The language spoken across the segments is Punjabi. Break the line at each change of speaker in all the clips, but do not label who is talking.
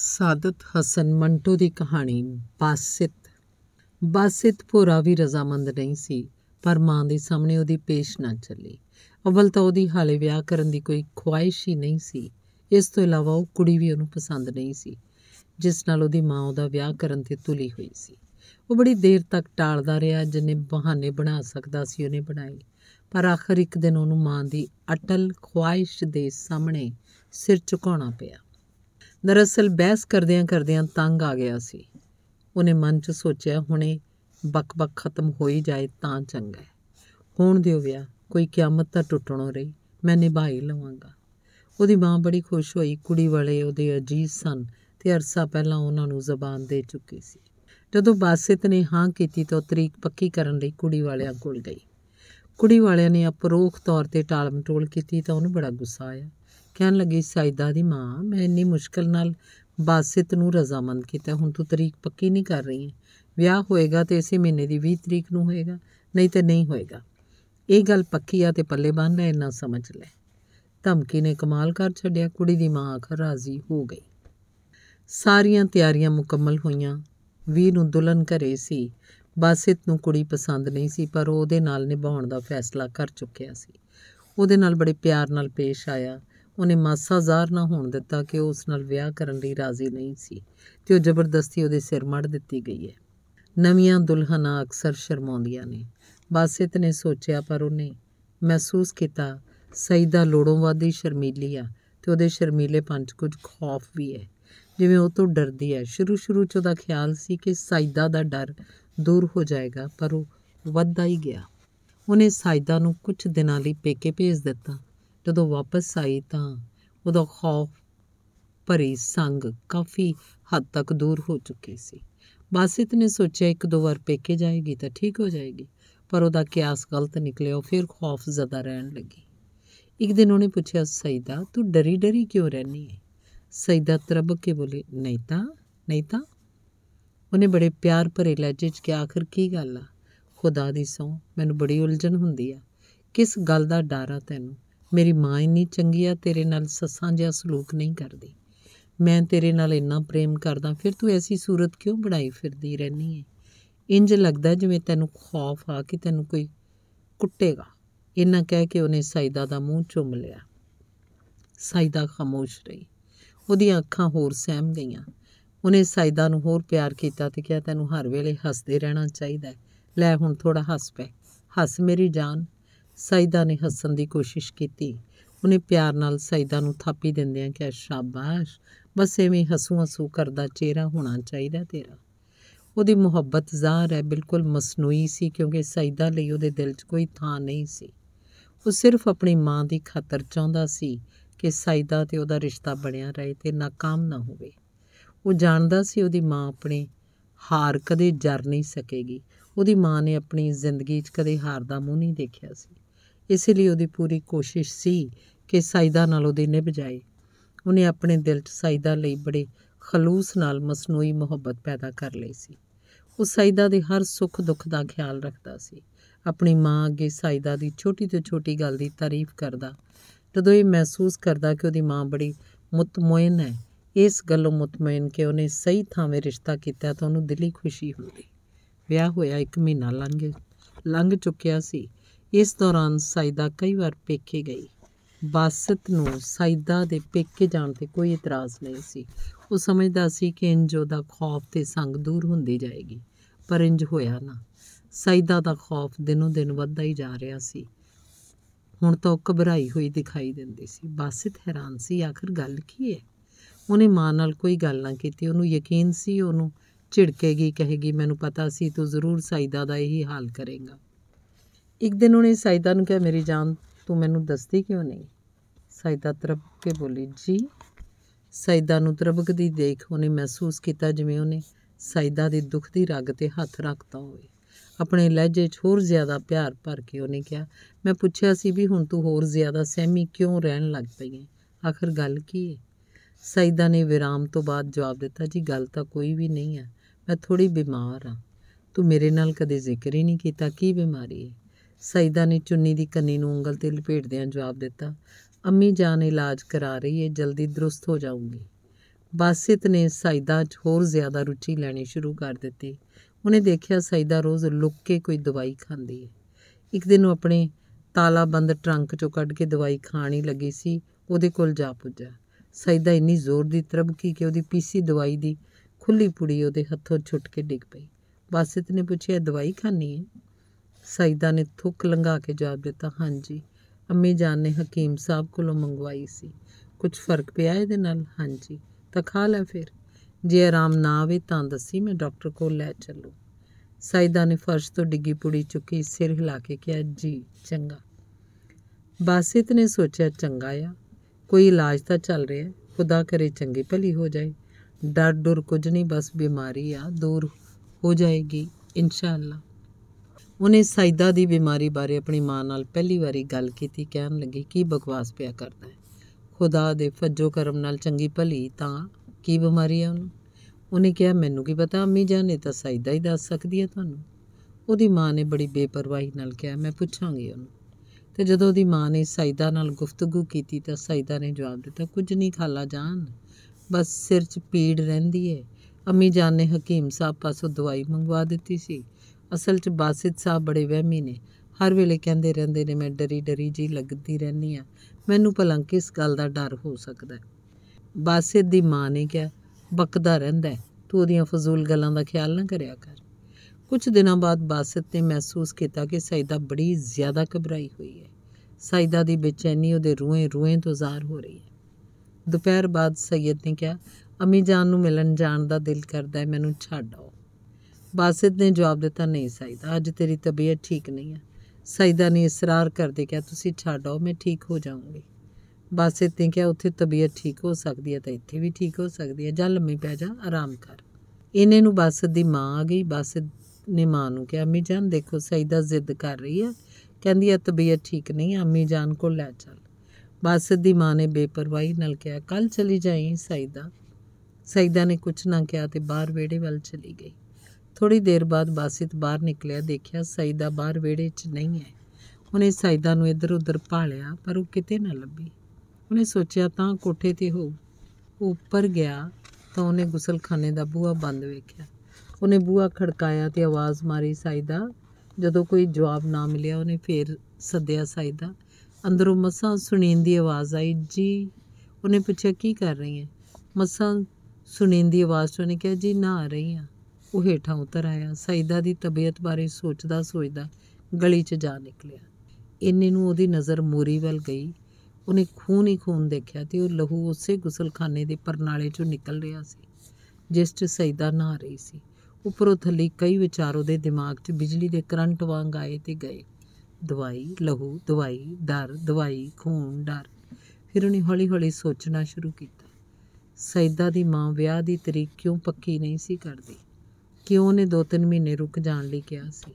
ਸਾਦਤ ਹਸਨ ਮੰਟੋ ਦੀ ਕਹਾਣੀ ਬਾਸਿਤ ਬਾਸਿਤ ਪੂਰਾ ਵੀ ਰਜ਼ਾਮੰਦ ਨਹੀਂ ਸੀ ਪਰ ਮਾਂ ਦੇ ਸਾਹਮਣੇ ਉਹਦੀ ਪੇਸ਼ ਨਾ ਚੱਲੀ ਅਵਲ ਤਾਂ ਉਹਦੀ ਹਾਲੇ ਵਿਆਹ ਕਰਨ ਦੀ ਕੋਈ ਖੁਆਇਸ਼ ਹੀ ਨਹੀਂ ਸੀ ਇਸ ਤੋਂ ਇਲਾਵਾ ਉਹ ਕੁੜੀ ਵੀ ਉਹਨੂੰ ਪਸੰਦ ਨਹੀਂ ਸੀ ਜਿਸ ਨਾਲ ਉਹਦੀ ਮਾਂ ਉਹਦਾ ਵਿਆਹ ਕਰਨ ਤੇ ਤੁਲੀ ਹੋਈ ਸੀ ਉਹ ਬੜੀ ਦੇਰ ਤੱਕ ਟਾਲਦਾ ਰਿਹਾ ਜਿੰਨੇ ਬਹਾਨੇ ਬਣਾ ਸਕਦਾ ਸੀ ਉਹਨੇ ਬਣਾਏ ਪਰ ਆਖਰ ਇੱਕ ਦਿਨ ਉਹਨੂੰ ਮਾਂ ਦੀ ਅਟਲ ਖੁਆਇਸ਼ ਦੇ ਸਾਹਮਣੇ ਸਿਰ ਝੁਕਾਉਣਾ ਪਿਆ ਦਰਅਸਲ ਬਹਿਸ ਕਰਦਿਆਂ ਕਰਦਿਆਂ ਤੰਗ ਆ ਗਿਆ ਸੀ ਉਹਨੇ ਮਨ 'ਚ ਸੋਚਿਆ ਹੁਣੇ ਬਕ-ਬਕ ਖਤਮ ਹੋਈ ਜਾਏ ਤਾਂ ਚੰਗਾ ਹੈ ਹੋਣ ਦਿਓ ਵਿਆਹ ਕੋਈ ਕਿਆਮਤ ਤਾਂ ਟੁੱਟਣੋਂ ਰਹੀ ਮੈਂ ਨਿਭਾਈ ਲਵਾਂਗਾ ਉਹਦੀ ਮਾਂ ਬੜੀ ਖੁਸ਼ ਹੋਈ ਕੁੜੀ ਵਾਲੇ ਉਹਦੇ ਅਜੀਜ਼ ਸਨ ਤੇ ਅਰਸਾ ਪਹਿਲਾਂ ਉਹਨਾਂ ਨੂੰ ਜ਼ਬਾਨ ਦੇ ਚੁੱਕੀ ਸੀ ਜਦੋਂ ਬਾਸਿਤ ਨੇ ਹਾਂ ਕੀਤੀ ਤਾਂ ਤਰੀਕ ਪੱਕੀ ਕਰਨ ਲਈ ਕੁੜੀ ਵਾਲਿਆਂ ਕੋਲ ਗਈ ਕੁੜੀ ਵਾਲਿਆਂ ਨੇ ਅਪਰੋਖ ਤੌਰ ਤੇ ਟਾਲਮਟੋਲ ਕੀਤੀ ਤਾਂ ਉਹਨੂੰ ਬੜਾ ਗੁੱਸਾ ਆਇਆ ਕਹਿਣ ਲੱਗੀ ਸਾਇਦਾ ਦੀ ਮਾਂ ਮੈਂ ਇੰਨੀ ਮੁਸ਼ਕਲ ਨਾਲ ਬਾਸਿਤ ਨੂੰ ਰਜ਼ਾਮੰਦ ਕੀਤਾ ਹੁਣ ਤੂੰ ਤਰੀਕ ਪੱਕੀ ਨਹੀਂ ਕਰ ਰਹੀ ਹੈ ਵਿਆਹ ਹੋਏਗਾ ਤੇ ਇਸੇ ਮਹੀਨੇ ਦੀ 20 ਤਰੀਕ ਨੂੰ ਹੋਏਗਾ ਨਹੀਂ ਤੇ ਨਹੀਂ ਹੋਏਗਾ ਇਹ ਗੱਲ ਪੱਕੀ ਆ ਤੇ ਪੱਲੇ ਬੰਨ ਲੈ ਇੰਨਾ ਸਮਝ ਲੈ ਧਮਕੀ ਨੇ ਕਮਾਲ ਕਰ ਛੱਡਿਆ ਕੁੜੀ ਦੀ ਮਾਂ ਆਖਰ ਰਾਜ਼ੀ ਹੋ ਗਈ ਸਾਰੀਆਂ ਤਿਆਰੀਆਂ ਮੁਕੰਮਲ ਹੋਈਆਂ ਵੀ ਨੂੰ ਦੁਲਨ ਘਰੇ ਸੀ ਬਾਸਿਤ ਨੂੰ ਕੁੜੀ ਪਸੰਦ ਨਹੀਂ ਸੀ ਪਰ ਉਹਦੇ ਨਾਲ ਨਿਭਾਉਣ ਦਾ ਫੈਸਲਾ ਕਰ ਚੁੱਕਿਆ ਸੀ ਉਹਦੇ ਨਾਲ ਬੜੇ ਪਿਆਰ ਨਾਲ ਪੇਸ਼ ਆਇਆ ਉਹਨੇ ਮਾਸਾ ਜ਼ਾਰ ਨਾ ਹੋਣ ਦਿੱਤਾ ਕਿ ਉਹ ਉਸ ਨਾਲ ਵਿਆਹ ਕਰਨ ਲਈ ਰਾਜ਼ੀ ਨਹੀਂ ਸੀ ਤੇ ਉਹ ਜ਼ਬਰਦਸਤੀ ਉਹਦੇ ਸਿਰ ਮੜ ਦਿੱਤੀ ਗਈ ਹੈ ਨਵੀਆਂ ਦੁਲਹਨਾਂ ਅਕਸਰ ਸ਼ਰਮਾਉਂਦੀਆਂ ਨੇ ਬਾਸਿਤ ਨੇ ਸੋਚਿਆ ਪਰ ਉਹਨੇ ਮਹਿਸੂਸ ਕੀਤਾ ਸੈਦਾ ਲੋੜੋਂ ਵਾਦੀ ਸ਼ਰਮੀਲੀ ਆ ਤੇ ਉਹਦੇ ਸ਼ਰਮੀਲੇ ਪੰਜ ਕੁਝ ਖੌਫ ਵੀ ਹੈ ਜਿਵੇਂ ਉਹ ਤੋਂ ਡਰਦੀ ਹੈ ਸ਼ੁਰੂ ਸ਼ੁਰੂ ਚ ਉਹਦਾ ਖਿਆਲ ਸੀ ਕਿ ਸੈਦਾ ਦਾ ਡਰ ਦੂਰ ਹੋ ਜਾਏਗਾ ਪਰ ਉਹ ਵੱਧਦਾ ਹੀ ਗਿਆ ਉਹਨੇ ਸੈਦਾ ਨੂੰ ਕੁਝ ਦਿਨਾਂ ਲਈ ਪੇਕੇ ਭੇਜ ਦਿੱਤਾ ਜਦੋਂ ਵਾਪਸ ਆਈ ਤਾਂ ਉਹਦਾ ਖੌਫ ਭਰੀ ਸੰਗ ਕਾਫੀ ਹੱਦ ਤੱਕ ਦੂਰ ਹੋ ਚੁੱਕੀ ਸੀ ਬਾਸਿਤ ਨੇ ਸੋਚਿਆ ਇੱਕ ਦੋ ਵਾਰ ਪੇਕੇ ਜਾਏਗੀ ਤਾਂ ਠੀਕ ਹੋ ਜਾਏਗੀ ਪਰ ਉਹਦਾ ਕਿਆਸ ਗਲਤ ਨਿਕਲਿਆ ਉਹ ਫਿਰ ਖੌਫ ਜ਼ਿਆਦਾ ਰਹਿਣ ਲੱਗੀ ਇੱਕ ਦਿਨ ਉਹਨੇ ਪੁੱਛਿਆ ਸੈਦਾ ਤੂੰ ਡਰੀ ਡਰੀ ਕਿਉਂ ਰਹਿਨੀ ਹੈ ਸੈਦਾ ਤਰਬ ਕੇ ਬੋਲੀ ਨਹੀਂ ਤਾਂ ਨਹੀਂ ਤਾਂ ਉਹਨੇ ਬੜੇ ਪਿਆਰ ਭਰੇ ਲਹਿਜੇ 'ਚ ਕਿ ਆਖਰ ਕੀ ਗੱਲ ਆ ਖੁਦਾ ਦੀ ਸੌ ਮੈਨੂੰ ਬੜੀ ਉਲਝਣ ਹੁੰਦੀ ਆ ਕਿਸ ਗੱਲ ਦਾ ਡਰ ਆ ਤੈਨੂੰ ਮੇਰੀ ਮਾਂ ਇੰਨੀ ਚੰਗੀ ਆ ਤੇਰੇ ਨਾਲ ਸੱਸਾਂ ਜਿਹਾ ਸਲੂਕ ਨਹੀਂ ਕਰਦੀ ਮੈਂ ਤੇਰੇ ਨਾਲ ਇੰਨਾ ਪ੍ਰੇਮ ਕਰਦਾ ਫਿਰ ਤੂੰ ਐਸੀ ਸੂਰਤ ਕਿਉਂ ਬਣਾਈ ਫਿਰਦੀ ਰਹਿਨੀ ਹੈ ਇੰਜ ਲੱਗਦਾ ਜਿਵੇਂ ਤੈਨੂੰ ਖੌਫ ਆ ਕਿ ਤੈਨੂੰ ਕੋਈ ਕੁੱਟੇਗਾ ਇਹਨਾਂ ਕਹਿ ਕੇ ਉਹਨੇ ਸਾਈਦਾ ਦਾ ਮੂੰਹ ਚੁੰਮ ਲਿਆ ਸਾਈਦਾ ਖਾਮੋਸ਼ ਰਹੀ ਉਹਦੀਆਂ ਅੱਖਾਂ ਹੋਰ ਸਹਿਮ ਗਈਆਂ ਉਹਨੇ ਸਾਈਦਾ ਨੂੰ ਹੋਰ ਪਿਆਰ ਕੀਤਾ ਤੇ ਕਿਹਾ ਤੈਨੂੰ ਹਰ ਵੇਲੇ ਹੱਸਦੇ ਰਹਿਣਾ ਚਾਹੀਦਾ ਲੈ ਹੁਣ ਥੋੜਾ ਹੱਸ ਪੈ ਹੱਸ ਮੇਰੀ ਜਾਨ ਸੈਦਾ ਨੇ ਹੱਸਣ ਦੀ ਕੋਸ਼ਿਸ਼ ਕੀਤੀ ਉਹਨੇ ਪਿਆਰ ਨਾਲ ਸੈਦਾ ਨੂੰ ਥਾਪੀ ਦਿੰਦਿਆਂ ਕਿਹਾ ਸ਼ਾਬਾਸ਼ ਬਸ ਐਵੇਂ ਹਸੂ ਹਸੂ ਕਰਦਾ ਚਿਹਰਾ ਹੋਣਾ ਚਾਹੀਦਾ ਤੇਰਾ ਉਹਦੀ ਮੁਹੱਬਤ ਜ਼ਾਹਰ ਹੈ ਬਿਲਕੁਲ ਮਸਨੂਈ ਸੀ ਕਿਉਂਕਿ ਸੈਦਾ ਲਈ ਉਹਦੇ ਦਿਲ 'ਚ ਕੋਈ ਥਾਂ ਨਹੀਂ ਸੀ ਉਹ ਸਿਰਫ ਆਪਣੀ ਮਾਂ ਦੀ ਖਾਤਰ ਚਾਹੁੰਦਾ ਸੀ ਕਿ ਸੈਦਾ ਤੇ ਉਹਦਾ ਰਿਸ਼ਤਾ ਬਣਿਆ ਰਹੇ ਤੇ ناکਾਮ ਨਾ ਹੋਵੇ ਉਹ ਜਾਣਦਾ ਸੀ ਉਹਦੀ ਮਾਂ ਆਪਣੇ ਹਾਰ ਕਦੇ ਜਰ ਨਹੀਂ ਸਕੇਗੀ ਉਹਦੀ ਮਾਂ ਨੇ ਆਪਣੀ ਜ਼ਿੰਦਗੀ 'ਚ ਕਦੇ ਹਾਰ ਦਾ ਮੂੰਹ ਨਹੀਂ ਦੇਖਿਆ ਸੀ ਇਸੇ ਲਈ ਉਹਦੀ ਪੂਰੀ ਕੋਸ਼ਿਸ਼ ਸੀ ਕਿ ਸਾਇਦਾ ਨਾਲ ਉਹਦੀ ਨਿਭ ਜਾਏ ਉਹਨੇ ਆਪਣੇ ਦਿਲ 'ਚ ਸਾਇਦਾ ਲਈ ਬੜੇ ਖਲੂਸ ਨਾਲ ਮਸਨੂਈ ਮੁਹੱਬਤ ਪੈਦਾ ਕਰ ਲਈ ਸੀ ਉਹ ਸਾਇਦਾ ਦੇ ਹਰ ਸੁੱਖ ਦੁੱਖ ਦਾ ਖਿਆਲ ਰੱਖਦਾ ਸੀ ਆਪਣੀ ਮਾਂ ਅੱਗੇ ਸਾਇਦਾ ਦੀ ਛੋਟੀ ਤੋਂ ਛੋਟੀ ਗੱਲ ਦੀ ਤਾਰੀਫ ਕਰਦਾ ਜਦੋਂ ਇਹ ਮਹਿਸੂਸ ਕਰਦਾ ਕਿ ਉਹਦੀ ਮਾਂ ਬੜੀ ਮਤਮੋਇਨ ਹੈ ਇਸ ਗੱਲੋਂ ਮਤਮੋਇਨ ਕਿ ਉਹਨੇ ਸਹੀ ਥਾਂ 'ਤੇ ਰਿਸ਼ਤਾ ਕੀਤਾ ਤਾਂ ਉਹਨੂੰ ਦਿਲੀ ਖੁਸ਼ੀ ਹੁੰਦੀ ਵਿਆਹ ਹੋਇਆ 1 ਮਹੀਨਾ ਲੰਘ ਲੰਘ ਚੁੱਕਿਆ ਸੀ ਇਸ ਦੌਰਾਨ ਸਾਇਦਾ ਕਈ ਵਾਰ ਪੇਕੇ ਗਈ ਬਾਸਤ ਨੂੰ ਸਾਇਦਾ ਦੇ ਪੇਕੇ ਜਾਣ ਤੇ ਕੋਈ ਇਤਰਾਜ਼ ਨਹੀਂ ਸੀ ਉਹ ਸਮਝਦਾ ਸੀ ਕਿ ਇੰਜੋ ਦਾ ਖੌਫ ਤੇ ਸੰਗ ਦੂਰ ਹੁੰਦੀ ਜਾਏਗੀ ਪਰ ਇੰਜ ਹੋਇਆ ਨਾ ਸਾਇਦਾ ਦਾ ਖੌਫ ਦਿਨੋਂ ਦਿਨ ਵੱਧਦਾ ਹੀ ਜਾ ਰਿਹਾ ਸੀ ਹੁਣ ਤਾਂ ਉਹ ਘਬਰਾਈ ਹੋਈ ਦਿਖਾਈ ਦਿੰਦੀ ਸੀ ਬਾਸਤ ਹੈਰਾਨ ਸੀ ਆਖਰ ਗੱਲ ਕੀ ਹੈ ਉਹਨੇ ਮਾਂ ਨਾਲ ਕੋਈ ਗੱਲ ਨਾ ਕੀਤੀ ਉਹਨੂੰ ਯਕੀਨ ਸੀ ਉਹਨੂੰ ਝਿੜਕੇਗੀ ਕਹੇਗੀ ਮੈਨੂੰ ਪਤਾ ਸੀ ਤੂੰ ਜ਼ਰੂਰ ਸਾਇਦਾ ਦਾ ਇਹੀ ਹਾਲ ਕਰੇਗਾ ਇੱਕ ਦਿਨ ਉਹਨੇ ਸਾਈਦਾ ਨੂੰ ਕਿਹਾ ਮੇਰੀ ਜਾਨ ਤੂੰ ਮੈਨੂੰ ਦੱਸਦੀ ਕਿਉਂ ਨਹੀਂ ਸਾਈਦਾ ਤਰਬ ਕੇ ਬੋਲੀ ਜੀ ਸਾਈਦਾ ਨੂੰ ਤਰਬਕਦੀ ਦੇਖ ਉਹਨੇ ਮਹਿਸੂਸ ਕੀਤਾ ਜਿਵੇਂ ਉਹਨੇ ਸਾਈਦਾ ਦੇ ਦੁੱਖ ਦੀ ਰਗ ਤੇ ਹੱਥ ਰੱਖਤਾ ਹੋਵੇ ਆਪਣੇ ਲਹਿਜੇ 'ਚ ਹੋਰ ਜ਼ਿਆਦਾ ਪਿਆਰ ਭਰ ਕੇ ਉਹਨੇ ਕਿਹਾ ਮੈਂ ਪੁੱਛਿਆ ਸੀ ਵੀ ਹੁਣ ਤੂੰ ਹੋਰ ਜ਼ਿਆਦਾ ਸਹਿਮੀ ਕਿਉਂ ਰਹਿਣ ਲੱਗ ਪਈ ਹੈ ਆਖਰ ਗੱਲ ਕੀ ਹੈ ਸਾਈਦਾ ਨੇ ਵਿਰਾਮ ਤੋਂ ਬਾਅਦ ਜਵਾਬ ਦਿੱਤਾ ਜੀ ਗੱਲ ਤਾਂ ਕੋਈ ਵੀ ਨਹੀਂ ਹੈ ਮੈਂ ਥੋੜੀ ਬਿਮਾਰ ਹਾਂ ਤੂੰ ਮੇਰੇ ਨਾਲ ਕਦੇ ਜ਼ਿਕਰ ਹੀ ਨਹੀਂ ਕੀਤਾ ਕੀ ਬਿਮਾਰੀ ਹੈ ਸੈਦਾ ਨੇ ਚੁੰਨੀ ਦੀ ਕੰਨੀ ਨੂੰ ਉਂਗਲ ਤੇ ਲਪੇਟਦਿਆਂ ਜਵਾਬ ਦਿੱਤਾ ਅੰਮੀ ਜਾਨ ਇਲਾਜ ਕਰਾ ਰਹੀ ਹੈ ਜਲਦੀ ਦਰੁਸਤ ਹੋ ਜਾਊਗੀ ਬਾਸਿਤ ਨੇ ਸੈਦਾ 'ਚ ਹੋਰ ਜ਼ਿਆਦਾ ਰੁਚੀ ਲੈਣੀ ਸ਼ੁਰੂ ਕਰ ਦਿੱਤੀ ਉਹਨੇ ਦੇਖਿਆ ਸੈਦਾ ਰੋਜ਼ ਲੁੱਕ ਕੇ ਕੋਈ ਦਵਾਈ ਖਾਂਦੀ ਹੈ ਇੱਕ ਦਿਨ ਉਹ ਆਪਣੇ ਤਾਲਾਬੰਦ ਟਰੰਕ 'ਚੋਂ ਕੱਢ ਕੇ ਦਵਾਈ ਖਾਣ ਹੀ ਲੱਗੀ ਸੀ ਉਹਦੇ ਕੋਲ ਜਾ ਪੁੱਜਾ ਸੈਦਾ ਇੰਨੀ ਜ਼ੋਰ ਦੀ ਤਰਬਕੀ ਕਿ ਉਹਦੀ ਪੀਸੀ ਦਵਾਈ ਦੀ ਖੁੱਲੀ ਪੁੜੀ ਉਹਦੇ ਹੱਥੋਂ ਛੁੱਟ ਕੇ ਡਿੱਗ ਪਈ ਬਾਸਿਤ ਨੇ ਪੁੱਛਿਆ ਦਵਾਈ ਖਾਣੀ ਹੈ ਸੈਦਾ ਨੇ ਥੁੱਕ ਲੰਘਾ ਕੇ ਜਵਾਬ ਦਿੱਤਾ ਹਾਂਜੀ ਅੰਮੀ ਜਾਨ ਨੇ ਹਕੀਮ ਸਾਹਿਬ ਕੋਲੋਂ ਮੰਗਵਾਈ ਸੀ ਕੁਝ ਫਰਕ ਪਿਆ ਇਹਦੇ ਨਾਲ ਹਾਂਜੀ ਤਾਂ ਖਾ ਲੈ ਫਿਰ ਜੇ ਆਰਾਮ ਨਾ ਆਵੇ ਤਾਂ ਦੱਸੀ ਮੈਂ ਡਾਕਟਰ ਕੋਲ ਲੈ ਚੱਲੂ ਸੈਦਾ ਨੇ ਫਰਸ਼ ਤੋਂ ਡਿੱਗੀ ਪੁੜੀ ਚੁੱਕੀ ਸਿਰ ਹਿਲਾ ਕੇ ਕਿਹਾ ਜੀ ਚੰਗਾ ਬਾਸਿਤ ਨੇ ਸੋਚਿਆ ਚੰਗਾ ਆ ਕੋਈ ਇਲਾਜ ਤਾਂ ਚੱਲ ਰਿਹਾ ਖੁਦਾ ਕਰੇ ਚੰਗੀ ਭਲੀ ਹੋ ਜਾਏ ਡਰ ਡਰ ਕੁਝ ਨਹੀਂ ਬਸ ਬਿਮਾਰੀ ਆ ਦੂਰ ਹੋ ਜਾਏਗੀ ਇਨਸ਼ਾ ਅੱਲਾ ਉਹਨੇ ਸਾਇਦਾ ਦੀ ਬਿਮਾਰੀ ਬਾਰੇ ਆਪਣੀ ਮਾਂ ਨਾਲ ਪਹਿਲੀ ਵਾਰੀ ਗੱਲ ਕੀਤੀ ਕਹਿਣ ਲੱਗੀ ਕੀ ਬਕਵਾਸ ਪਿਆ ਕਰਦਾ ਹੈ ਖੁਦਾ ਦੇ ਫੱਜੋ ਕਰਮ ਨਾਲ ਚੰਗੀ ਭਲੀ ਤਾਂ ਕੀ ਬਿਮਾਰੀ ਹੈ ਉਹਨੂੰ ਉਹਨੇ ਕਿਹਾ ਮੈਨੂੰ ਕੀ ਪਤਾ ਅੰਮੀ ਜਾਨ ਨੇ ਤਾਂ ਸਾਇਦਾ ਹੀ ਦੱਸ ਸਕਦੀ ਹੈ ਤੁਹਾਨੂੰ ਉਹਦੀ ਮਾਂ ਨੇ ਬੜੀ ਬੇਪਰਵਾਹੀ ਨਾਲ ਕਿਹਾ ਮੈਂ ਪੁੱਛਾਂਗੀ ਉਹਨੂੰ ਤੇ ਜਦੋਂ ਉਹਦੀ ਮਾਂ ਨੇ ਸਾਇਦਾ ਨਾਲ ਗੁਫ਼ਤਗੂ ਕੀਤੀ ਤਾਂ ਸਾਇਦਾ ਨੇ ਜਵਾਬ ਦਿੱਤਾ ਕੁਝ ਨਹੀਂ ਖਾਲਾ ਜਾਨ ਬਸ ਸਿਰ 'ਚ ਪੀੜ ਰਹਿੰਦੀ ਹੈ ਅੰਮੀ ਜਾਨ ਨੇ ਹਕੀਮ ਸਾਹਿਬ ਪਾਸੋਂ ਦਵਾਈ ਮੰਗਵਾ ਦਿੱਤੀ ਸੀ ਅਸਲ 'ਚ ਬਾਸਿਤ ਸਾਹਿਬ ਬੜੇ ਵਹਿਮੀ ਨੇ ਹਰ ਵੇਲੇ ਕਹਿੰਦੇ ਰਹਿੰਦੇ ਨੇ ਮੈਂ ਡਰੀ ਡਰੀ ਜੀ ਲੱਗਦੀ ਰਹਿੰਦੀ ਆ ਮੈਨੂੰ ਭਲਾਂ ਕਿਸ ਗੱਲ ਦਾ ਡਰ ਹੋ ਸਕਦਾ ਹੈ ਬਾਸਿਤ ਦੀ ਮਾਂ ਨੇ ਕਿਹਾ ਬਕਦਾ ਰਹਿੰਦਾ ਤੂੰ ਉਹਦੀਆਂ ਫਜ਼ੂਲ ਗੱਲਾਂ ਦਾ ਖਿਆਲ ਨਾ ਕਰਿਆ ਕਰ ਕੁਝ ਦਿਨਾਂ ਬਾਅਦ ਬਾਸਿਤ ਨੇ ਮਹਿਸੂਸ ਕੀਤਾ ਕਿ ਸੈਦਾ ਬੜੀ ਜ਼ਿਆਦਾ ਘਬਰਾਈ ਹੋਈ ਹੈ ਸੈਦਾ ਦੀ ਬੇਚੈਨੀ ਉਹਦੇ ਰੂਹੇ ਰੂਹੇ ਤੋਂ ਜ਼ਾਹਰ ਹੋ ਰਹੀ ਹੈ ਦੁਪਹਿਰ ਬਾਅਦ ਸੈਦ ਨੇ ਕਿਹਾ ਅਮੀ ਜਾਨ ਨੂੰ ਮਿਲਣ ਜਾਣ ਦਾ ਦਿਲ ਕਰਦਾ ਹੈ ਮੈਨੂੰ ਛੱਡ ਆਓ ਬਾਸਿਤ ਨੇ ਜਵਾਬ ਦਿੱਤਾ ਨਹੀਂ ਸਾਈਦਾ ਅੱਜ ਤੇਰੀ ਤਬੀਅਤ ਠੀਕ ਨਹੀਂ ਹੈ ਸਾਈਦਾ ਨੇ ਇਸਰਾਰ ਕਰਦੇ ਕਿਹਾ ਤੁਸੀਂ ਛੱਡੋ ਮੈਂ ਠੀਕ ਹੋ ਜਾਊਂਗੀ ਬਾਸਿਤ ਨੇ ਕਿਹਾ ਉੱਥੇ ਤਬੀਅਤ ਠੀਕ ਹੋ ਸਕਦੀ ਹੈ ਤਾਂ ਇੱਥੇ ਵੀ ਠੀਕ ਹੋ ਸਕਦੀ ਹੈ ਜਲ ਲੰਮੀ ਪੈ ਜਾ ਆਰਾਮ ਕਰ ਇਹਨੇ ਨੂੰ ਬਾਸਿਤ ਦੀ ਮਾਂ ਆ ਗਈ ਬਾਸਿਤ ਨੇ ਮਾਂ ਨੂੰ ਕਿਹਾ ਅੰਮੀ ਜਾਨ ਦੇਖੋ ਸਾਈਦਾ ਜ਼ਿੱਦ ਕਰ ਰਹੀ ਹੈ ਕਹਿੰਦੀ ਹੈ ਤਬੀਅਤ ਠੀਕ ਨਹੀਂ ਅੰਮੀ ਜਾਨ ਕੋਲ ਲੈ ਚੱਲ ਬਾਸਿਤ ਦੀ ਮਾਂ ਨੇ ਬੇਪਰਵਾਹੀ ਨਾਲ ਕਿਹਾ ਕੱਲ ਚਲੀ ਜਾਈਂ ਸਾਈਦਾ ਸਾਈਦਾ ਨੇ ਕੁਝ ਨਾ ਕਿਹਾ ਤੇ ਬਾਹਰ ਵੇੜੇ ਵੱਲ ਚਲੀ ਗਈ ਥੋੜੀ ਦੇਰ ਬਾਅਦ ਬਾਸਿਤ ਬਾਹਰ ਨਿਕਲਿਆ ਦੇਖਿਆ ਸੈਦਾ ਬਾਹਰ ਵਿੜੇ 'ਚ ਨਹੀਂ ਹੈ ਉਹਨੇ ਸੈਦਾ ਨੂੰ ਇੱਧਰ ਉੱਧਰ ਭਾਲਿਆ ਪਰ ਉਹ ਕਿਤੇ ਨਾ ਲੱਭੀ ਉਹਨੇ ਸੋਚਿਆ ਤਾਂ ਕੋਠੇ ਤੇ ਹੋ ਉੱਪਰ ਗਿਆ ਤਾਂ ਉਹਨੇ ਗੁਸਲਖਾਨੇ ਦਾ ਬੂਹਾ ਬੰਦ ਵੇਖਿਆ ਉਹਨੇ ਬੂਹਾ ਖੜਕਾਇਆ ਤੇ ਆਵਾਜ਼ ਮਾਰੀ ਸੈਦਾ ਜਦੋਂ ਕੋਈ ਜਵਾਬ ਨਾ ਮਿਲਿਆ ਉਹਨੇ ਫੇਰ ਸੱਦਿਆ ਸੈਦਾ ਅੰਦਰੋਂ ਮਸਾਂ ਦੀ ਆਵਾਜ਼ ਆਈ ਜੀ ਉਹਨੇ ਪੁੱਛਿਆ ਕੀ ਕਰ ਰਹੀ ਹੈ ਮਸਾਂ ਦੀ ਆਵਾਜ਼ ਤੋਂ ਨੇ ਕਿਹਾ ਜੀ ਨਾ ਆ ਰਹੀ ਹਾਂ ਉਹ ਹੇਠਾਂ ਉਤਰ ਆਇਆ ਸੈਦਾ ਦੀ ਤਬੀਅਤ ਬਾਰੇ ਸੋਚਦਾ ਸੋਚਦਾ ਗਲੀ 'ਚ ਜਾ ਨਿਕਲਿਆ ਇੰਨੇ ਨੂੰ ਉਹਦੀ ਨਜ਼ਰ ਮੋਰੀ ਵੱਲ ਗਈ ਉਹਨੇ ਖੂਨ ਹੀ ਖੂਨ ਦੇਖਿਆ ਤੇ ਉਹ ਲਹੂ ਉਸੇ ਗੁਸਲਖਾਨੇ ਦੇ ਪਰਨਾਲੇ 'ਚੋਂ ਨਿਕਲ ਰਿਹਾ ਸੀ ਜਿਸ 'ਚ ਸੈਦਾ ਨਹਾ ਰਹੀ ਸੀ ਉਪਰੋਂ ਥੱਲੇ ਕਈ ਵਿਚਾਰ ਉਹਦੇ ਦਿਮਾਗ 'ਚ ਬਿਜਲੀ ਦੇ ਕਰੰਟ ਵਾਂਗ ਆਏ ਤੇ ਗਏ ਦਵਾਈ ਲਹੂ ਦਵਾਈ ਡਰ ਦਵਾਈ ਖੂਨ ਡਰ ਫਿਰ ਉਹਨੇ ਹੌਲੀ-ਹੌਲੀ ਸੋਚਣਾ ਸ਼ੁਰੂ ਕੀਤਾ ਸੈਦਾ ਦੀ ਮਾਂ ਵਿਆਹ ਦੀ ਤਰੀਕ ਕਿਉਂ ਪੱਕੀ ਨਹੀਂ ਸੀ ਕਰਦੀ ਕਿ ਉਹਨੇ ਦੋ ਤਿੰਨ ਮਹੀਨੇ ਰੁਕ ਜਾਣ ਲਈ ਕਿਹਾ ਸੀ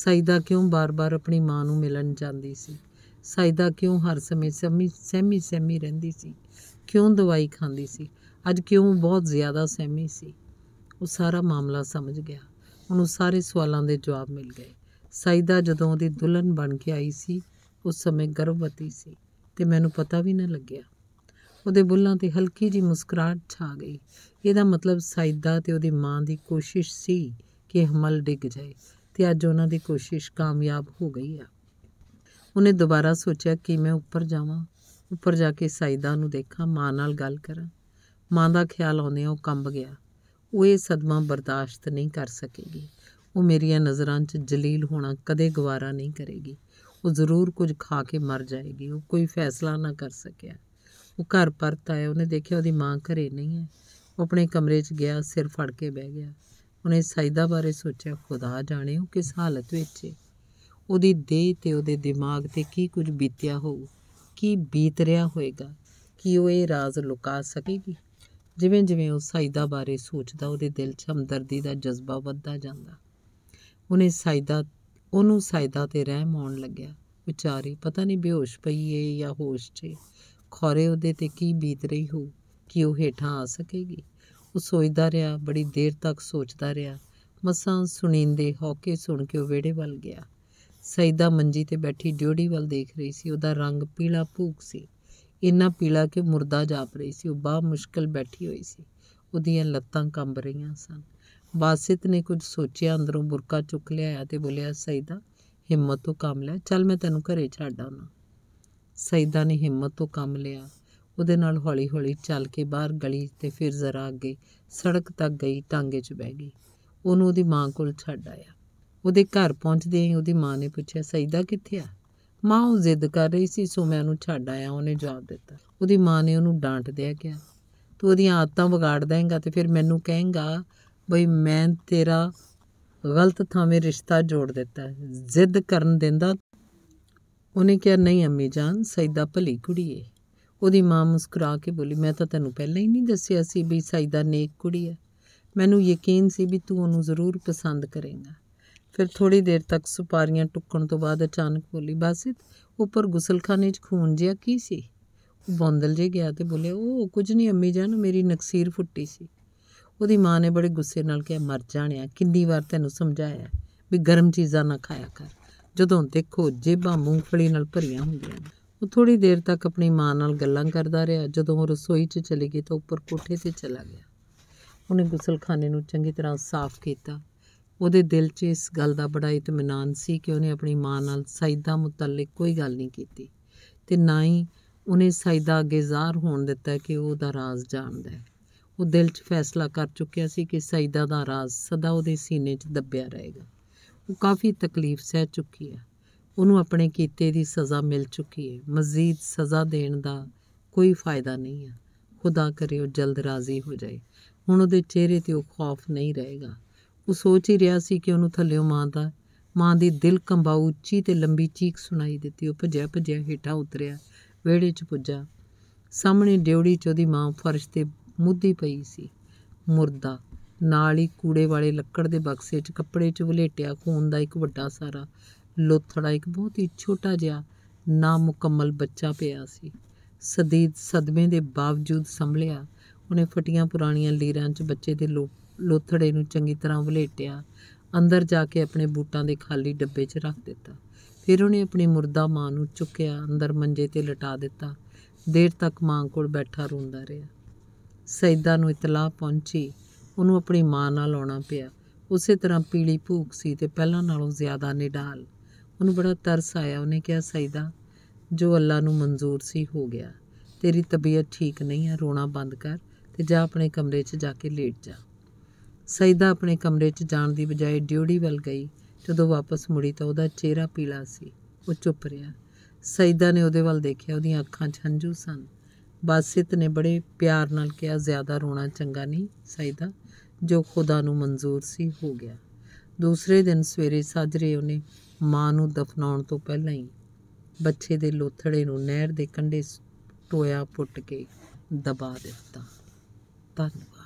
ਸਾਇਦਾ ਕਿਉਂ ਬਾਰ-ਬਾਰ ਆਪਣੀ ਮਾਂ ਨੂੰ ਮਿਲਣ ਜਾਂਦੀ ਸੀ ਸਾਇਦਾ ਕਿਉਂ ਹਰ ਸਮੇਂ ਸਹਿਮੀ ਸਹਿਮੀ ਸਹਿਮੀ ਰਹਿੰਦੀ ਸੀ ਕਿਉਂ ਦਵਾਈ ਖਾਂਦੀ ਸੀ ਅੱਜ ਕਿਉਂ ਬਹੁਤ ਜ਼ਿਆਦਾ ਸਹਿਮੀ ਸੀ ਉਹ ਸਾਰਾ ਮਾਮਲਾ ਸਮਝ ਗਿਆ ਉਹਨੂੰ ਸਾਰੇ ਸਵਾਲਾਂ ਦੇ ਜਵਾਬ ਮਿਲ ਗਏ ਸਾਇਦਾ ਜਦੋਂ ਉਹਦੀ ਦੁਲਹਨ ਬਣ ਕੇ ਆਈ ਸੀ ਉਸ ਸਮੇਂ ਗਰਭਵਤੀ ਸੀ ਤੇ ਮੈਨੂੰ ਪਤਾ ਵੀ ਨਾ ਲੱਗਿਆ ਉਹਦੇ ਬੁੱਲਾਂ ਤੇ ਹਲਕੀ ਜੀ ਮੁਸਕਰਾਹਟ ਛਾ ਗਈ ਇਹਦਾ ਮਤਲਬ ਸਾਇਦਾ ਤੇ ਉਹਦੀ ਮਾਂ ਦੀ ਕੋਸ਼ਿਸ਼ ਸੀ ਕਿ ਹਮਲ ਡਿੱਗ ਜਾਏ ਤੇ ਅੱਜ ਉਹਨਾਂ ਦੀ ਕੋਸ਼ਿਸ਼ ਕਾਮਯਾਬ ਹੋ ਗਈ ਆ ਉਹਨੇ ਦੁਬਾਰਾ ਸੋਚਿਆ ਕਿ ਮੈਂ ਉੱਪਰ ਜਾਵਾਂ ਉੱਪਰ ਜਾ ਕੇ ਸਾਇਦਾ ਨੂੰ ਦੇਖਾਂ ਮਾਂ ਨਾਲ ਗੱਲ ਕਰਾਂ ਮਾਂ ਦਾ ਖਿਆਲ ਆਉਂਦੇ ਉਹ ਕੰਬ ਗਿਆ ਉਹ ਇਹ ਸਦਮਾ ਬਰਦਾਸ਼ਤ ਨਹੀਂ ਕਰ ਸਕੇਗੀ ਉਹ ਮੇਰੀਆਂ ਨਜ਼ਰਾਂ 'ਚ ਜਲੀਲ ਹੋਣਾ ਕਦੇ ਗਵਾਰਾ ਨਹੀਂ ਕਰੇਗੀ ਉਹ ਜ਼ਰੂਰ ਕੁਝ ਖਾ ਕੇ ਮਰ ਜਾਏਗੀ ਉਹ ਕੋਈ ਫੈਸਲਾ ਨਾ ਕਰ ਸਕਿਆ ਉਹ ਘਰ ਪਰਤ ਆਇਆ ਉਹਨੇ ਦੇਖਿਆ ਉਹਦੀ ਮਾਂ ਘਰੇ ਨਹੀਂ ਹੈ ਉਹ ਆਪਣੇ ਕਮਰੇ 'ਚ ਗਿਆ ਸਿਰ ਫੜ ਕੇ ਬਹਿ ਗਿਆ ਉਹਨੇ ਸਾਇਦਾ ਬਾਰੇ ਸੋਚਿਆ ਖੁਦਾ ਜਾਣੇ ਉਹ ਕਿਸ ਹਾਲਤ ਵਿੱਚ ਹੈ ਉਹਦੀ ਦੇਹ ਤੇ ਉਹਦੇ ਦਿਮਾਗ ਤੇ ਕੀ ਕੁਝ ਬੀਤਿਆ ਹੋਊ ਕੀ ਬੀਤ ਰਿਹਾ ਹੋਵੇਗਾ ਕੀ ਉਹ ਇਹ ਰਾਜ਼ ਲੁਕਾ ਸਕੇਗੀ ਜਿਵੇਂ ਜਿਵੇਂ ਉਹ ਸਾਇਦਾ ਬਾਰੇ ਸੋਚਦਾ ਉਹਦੇ ਦਿਲ 'ਚ ਹਮਦਰਦੀ ਦਾ ਜਜ਼ਬਾ ਵੱਧਦਾ ਜਾਂਦਾ ਉਹਨੇ ਸਾਇਦਾ ਉਹਨੂੰ ਸਾਇਦਾ ਤੇ ਰਹਿਮ ਆਉਣ ਲੱਗਿਆ ਵਿਚਾਰੀ ਪਤਾ ਨਹੀਂ ਬੇਹੋਸ਼ ਪਈ ਏ ਜਾਂ ਹੋਸ਼ 'ਚ ਖੌਰੇ ਉਹਦੇ ਤੇ ਕੀ ਬੀਤ ਰਹੀ ਹੋ ਕਿ ਉਹ ਹੇਠਾਂ ਆ ਸਕੇਗੀ ਉਹ ਸੋਚਦਾ ਰਿਹਾ ਬੜੀ ਦੇਰ ਤੱਕ ਸੋਚਦਾ ਰਿਹਾ ਮਸਾਂ ਸੁਣੀਂਦੇ ਹੌਕੇ ਸੁਣ ਕੇ ਉਹ ਵਿਹੜੇ ਵੱਲ ਗਿਆ ਸੈਦਾ ਮੰਜੀ ਤੇ ਬੈਠੀ ਡਿਉੜੀ ਵੱਲ ਦੇਖ ਰਹੀ ਸੀ ਉਹਦਾ ਰੰਗ ਪੀਲਾ ਭੂਕ ਸੀ ਇੰਨਾ ਪੀਲਾ ਕਿ ਮੁਰਦਾ ਜਾਪ ਰਹੀ ਸੀ ਉਹ ਬਾ ਮੁਸ਼ਕਲ ਬੈਠੀ ਹੋਈ ਸੀ ਉਹਦੀਆਂ ਲੱਤਾਂ ਕੰਬ ਰਹੀਆਂ ਸਨ ਬਾਸਿਤ ਨੇ ਕੁਝ ਸੋਚਿਆ ਅੰਦਰੋਂ ਬੁਰਕਾ ਚੁੱਕ ਲਿਆ ਤੇ ਬੋਲਿਆ ਸੈਦਾ ਹਿੰਮਤ ਤੋਂ ਕੰਮ ਲੈ ਚੱਲ ਮੈਂ ਤੈਨੂੰ ਘਰੇ ਛੱਡ ਆਉਣਾ ਸੈਦਾ ਨੇ ਹਿੰਮਤ ਤੋਂ ਕੰਮ ਲਿਆ ਉਹਦੇ ਨਾਲ ਹੌਲੀ-ਹੌਲੀ ਚੱਲ ਕੇ ਬਾਹਰ ਗਲੀ ਤੇ ਫਿਰ ਜ਼ਰਾ ਅੱਗੇ ਸੜਕ ਤੱਕ ਗਈ ਟਾਂਗੇ 'ਚ ਬਹਿ ਗਈ ਉਹਨੂੰ ਉਹਦੀ ਮਾਂ ਕੋਲ ਛੱਡ ਆਇਆ ਉਹਦੇ ਘਰ ਪਹੁੰਚਦੇ ਹੀ ਉਹਦੀ ਮਾਂ ਨੇ ਪੁੱਛਿਆ ਸੈਦਾ ਕਿੱਥੇ ਆ ਮਾਂ ਉਹ ਜ਼ਿੱਦ ਕਰ ਰਹੀ ਸੀ ਸੋ ਮੈਂ ਉਹਨੂੰ ਛੱਡ ਆਇਆ ਉਹਨੇ ਜਵਾਬ ਦਿੱਤਾ ਉਹਦੀ ਮਾਂ ਨੇ ਉਹਨੂੰ ਡਾਂਟ ਦਿਆ ਕਿ ਤੂੰ ਉਹਦੀਆਂ ਆਦਤਾਂ ਵਿਗਾੜ ਦੇਂਗਾ ਤੇ ਫਿਰ ਮੈਨੂੰ ਕਹੇਂਗਾ ਬਈ ਮੈਂ ਤੇਰਾ ਗਲਤ ਥਾਵੇਂ ਰਿਸ਼ਤਾ ਜੋੜ ਦਿੱਤਾ ਜ਼ਿੱਦ ਕਰਨ ਦਿੰਦਾ ਉਹਨੇ ਕਿਹਾ ਨਹੀਂ ਅੰਮੀ ਜਾਨ ਸੈਦਾ ਭਲੀ ਕੁੜੀ ਏ ਉਹਦੀ ਮਾਂ ਮੁਸਕਰਾ ਕੇ ਬੋਲੀ ਮੈਂ ਤਾਂ ਤੈਨੂੰ ਪਹਿਲਾਂ ਹੀ ਨਹੀਂ ਦੱਸਿਆ ਸੀ ਵੀ ਸੈਦਾ ਨੇਕ ਕੁੜੀ ਹੈ ਮੈਨੂੰ ਯਕੀਨ ਸੀ ਵੀ ਤੂੰ ਉਹਨੂੰ ਜ਼ਰੂਰ ਪਸੰਦ ਕਰੇਂਗਾ ਫਿਰ ਥੋੜੀ ਦੇਰ ਤੱਕ ਸੁਪਾਰੀਆਂ ਟੁੱਕਣ ਤੋਂ ਬਾਅਦ ਅਚਾਨਕ ਬੋਲੀ ਬਾਸਿਤ ਉੱਪਰ ਗੁਸਲਖਾਨੇ 'ਚ ਖੂਨ ਜਿਹਾ ਕੀ ਸੀ ਉਹ ਬੰਦਲ ਜੇ ਗਿਆ ਤੇ ਬੋਲੇ ਉਹ ਕੁਝ ਨਹੀਂ ਅੰਮੀ ਜਾਨ ਮੇਰੀ ਨਕਸੀਰ ਫੁੱਟੀ ਸੀ ਉਹਦੀ ਮਾਂ ਨੇ ਬੜੇ ਗੁੱਸੇ ਨਾਲ ਕਿਹਾ ਮਰ ਜਾਣਿਆ ਕਿੰਨੀ ਵਾਰ ਤੈਨੂੰ ਸਮਝਾਇਆ ਵੀ ਗਰਮ ਚੀਜ਼ਾਂ ਨਾ ਖਾਇਆ ਕਰ ਜਦੋਂ ਦੇਖੋ ਜੇਬਾਂ ਮੂੰਗਫਲੀ ਨਾਲ ਭਰੀਆਂ ਹੁੰਦੀਆਂ ਉਹ ਥੋੜੀ ਦੇਰ ਤੱਕ ਆਪਣੀ ਮਾਂ ਨਾਲ ਗੱਲਾਂ ਕਰਦਾ ਰਿਹਾ ਜਦੋਂ ਉਹ ਰਸੋਈ 'ਚ ਚਲੀ ਗਈ ਤਾਂ ਉੱਪਰ ਕੋਠੇ ਤੇ ਚਲਾ ਗਿਆ ਉਹਨੇ ਗੁਸਲਖਾਨੇ ਨੂੰ ਚੰਗੀ ਤਰ੍ਹਾਂ ਸਾਫ਼ ਕੀਤਾ ਉਹਦੇ ਦਿਲ 'ਚ ਇਸ ਗੱਲ ਦਾ ਬੜਾ ਇਤਮਾਨਾਨ ਸੀ ਕਿ ਉਹਨੇ ਆਪਣੀ ਮਾਂ ਨਾਲ ਸਾਇਦਾ ਮੁਤਲਕ ਕੋਈ ਗੱਲ ਨਹੀਂ ਕੀਤੀ ਤੇ ਨਾ ਹੀ ਉਹਨੇ ਸਾਇਦਾ ਅੱਗੇ ਜ਼ਾਹਰ ਹੋਣ ਦਿੱਤਾ ਕਿ ਉਹ ਉਹਦਾ ਰਾਜ਼ ਜਾਣਦਾ ਹੈ ਉਹ ਦਿਲ 'ਚ ਫੈਸਲਾ ਕਰ ਚੁੱਕਿਆ ਸੀ ਕਿ ਸਾਇਦਾ ਦਾ ਰਾਜ਼ ਸਦਾ ਉਹਦੇ ਸੀਨੇ 'ਚ ਦੱਬਿਆ ਰਹੇਗਾ ਉਹ ਕਾਫੀ ਤਕਲੀਫ ਸਹਿ ਚੁੱਕੀ ਹੈ ਉਹਨੂੰ ਆਪਣੇ ਕੀਤੇ ਦੀ ਸਜ਼ਾ ਮਿਲ ਚੁੱਕੀ ਹੈ ਮਜ਼ੀਦ ਸਜ਼ਾ ਦੇਣ ਦਾ ਕੋਈ ਫਾਇਦਾ ਨਹੀਂ ਹੈ ਖੁਦਾ ਕਰੇ ਉਹ ਜਲਦ ਰਾਜ਼ੀ ਹੋ ਜਾਏ ਹੁਣ ਉਹਦੇ ਚਿਹਰੇ ਤੇ ਉਹ ਖੌਫ ਨਹੀਂ ਰਹੇਗਾ ਉਹ ਸੋਚ ਹੀ ਰਿਹਾ ਸੀ ਕਿ ਉਹਨੂੰ ਥੱਲੇੋਂ ਮਾਂ ਦਾ ਮਾਂ ਦੀ ਦਿਲ ਕੰਬਾਉ ਉੱਚੀ ਤੇ ਲੰਬੀ ਚੀਕ ਸੁਣਾਈ ਦਿੱਤੀ ਉਹ ਭੱਜਿਆ ਭੱਜਿਆ ਹੇਠਾਂ ਉਤਰਿਆ ਵਿਹੜੇ 'ਚ ਪੁੱਜਾ ਸਾਹਮਣੇ ਡਿਉੜੀ 'ਚ ਉਹਦੀ ਮਾਂ ਫਰਸ਼ ਤੇ ਮੁੱਦੀ ਪਈ ਸੀ ਮੁਰਦਾ ਨਾਲ ਹੀ ਕੂੜੇ ਵਾਲੇ ਲੱਕੜ ਦੇ ਬਕਸੇ 'ਚ ਕੱਪੜੇ 'ਚ ਬੁਲੇਟਿਆ ਖੂਨ ਦਾ ਇੱਕ ਵੱਡਾ ਸਾਰਾ ਲੋਥੜਾ ਇੱਕ ਬਹੁਤ ਹੀ ਛੋਟਾ ਜਿਹਾ ਨਾ ਮੁਕੰਮਲ ਬੱਚਾ ਪਿਆ ਸੀ ਸਦੀਦ ਸਦਮੇ ਦੇ ਬਾਵਜੂਦ ਸੰਭਲਿਆ ਉਹਨੇ ਫਟੀਆਂ ਪੁਰਾਣੀਆਂ ਲੀਰਾਂ 'ਚ ਬੱਚੇ ਦੇ ਲੋਥੜੇ ਨੂੰ ਚੰਗੀ ਤਰ੍ਹਾਂ ਬੁਲੇਟਿਆ ਅੰਦਰ ਜਾ ਕੇ ਆਪਣੇ ਬੂਟਾਂ ਦੇ ਖਾਲੀ ਡੱਬੇ 'ਚ ਰੱਖ ਦਿੱਤਾ ਫਿਰ ਉਹਨੇ ਆਪਣੀ ਮਰਦਾ ਮਾਂ ਨੂੰ ਚੁੱਕਿਆ ਅੰਦਰ ਮੰਜੇ ਤੇ ਲਟਾ ਦਿੱਤਾ ਦੇਰ ਤੱਕ ਮਾਂ ਕੋਲ ਬੈਠਾ ਰੋਂਦਾ ਰਿਹਾ ਸੈਦਾ ਨੂੰ ਇਤਲਾਹ ਪਹੁੰਚੀ ਉਹਨੂੰ ਆਪਣੀ ਮਾਂ ਨਾਲ ਆਉਣਾ ਪਿਆ ਉਸੇ ਤਰ੍ਹਾਂ ਪੀਲੀ ਭੂਖ ਸੀ ਤੇ ਪਹਿਲਾਂ ਨਾਲੋਂ ਜ਼ਿਆਦਾ ਨਿਡਾਲ ਉਹਨੂੰ ਬੜਾ ਤਰਸ ਆਇਆ ਉਹਨੇ ਕਿਹਾ ਸੈਦਾ ਜੋ ਅੱਲਾ ਨੂੰ ਮਨਜ਼ੂਰ ਸੀ ਹੋ ਗਿਆ ਤੇਰੀ ਤਬੀਅਤ ਠੀਕ ਨਹੀਂ ਹੈ ਰੋਣਾ ਬੰਦ ਕਰ ਤੇ ਜਾ ਆਪਣੇ ਕਮਰੇ 'ਚ ਜਾ ਕੇ ਲੇਟ ਜਾ ਸੈਦਾ ਆਪਣੇ ਕਮਰੇ 'ਚ ਜਾਣ ਦੀ ਬਜਾਏ ਡਿਊਟੀ ਵੱਲ ਗਈ ਜਦੋਂ ਵਾਪਸ ਮੁੜੀ ਤਾਂ ਉਹਦਾ ਚਿਹਰਾ ਪੀਲਾ ਸੀ ਉਹ ਚੁੱਪ ਰਿਹਾ ਸੈਦਾ ਨੇ ਉਹਦੇ ਵੱਲ ਦੇਖਿਆ ਉਹਦੀਆਂ ਅੱਖਾਂ 'ਚ ਹੰਝੂ ਸਨ ਬਾਸਿਤ ਨੇ ਬੜੇ ਪਿਆਰ ਨਾਲ ਕਿਹਾ ਜ਼ਿਆਦਾ ਰੋਣਾ ਚੰਗਾ ਨਹੀਂ ਸਾਈਦਾ ਜੋ ਖੁਦਾ ਨੂੰ ਮਨਜ਼ੂਰ ਸੀ ਹੋ ਗਿਆ ਦੂਸਰੇ ਦਿਨ ਸਵੇਰੇ ਸਾਜਰੇ ਉਹਨੇ ਮਾਂ ਨੂੰ ਦਫਨਾਉਣ ਤੋਂ ਪਹਿਲਾਂ ਹੀ ਬੱਚੇ ਦੇ ਲੋਥੜੇ ਨੂੰ ਨਹਿਰ ਦੇ ਕੰਢੇ ਟੋਇਆ ਪੁੱਟ ਕੇ ਦਬਾ ਦਿੱਤਾ ਧੰਨਵਾਦ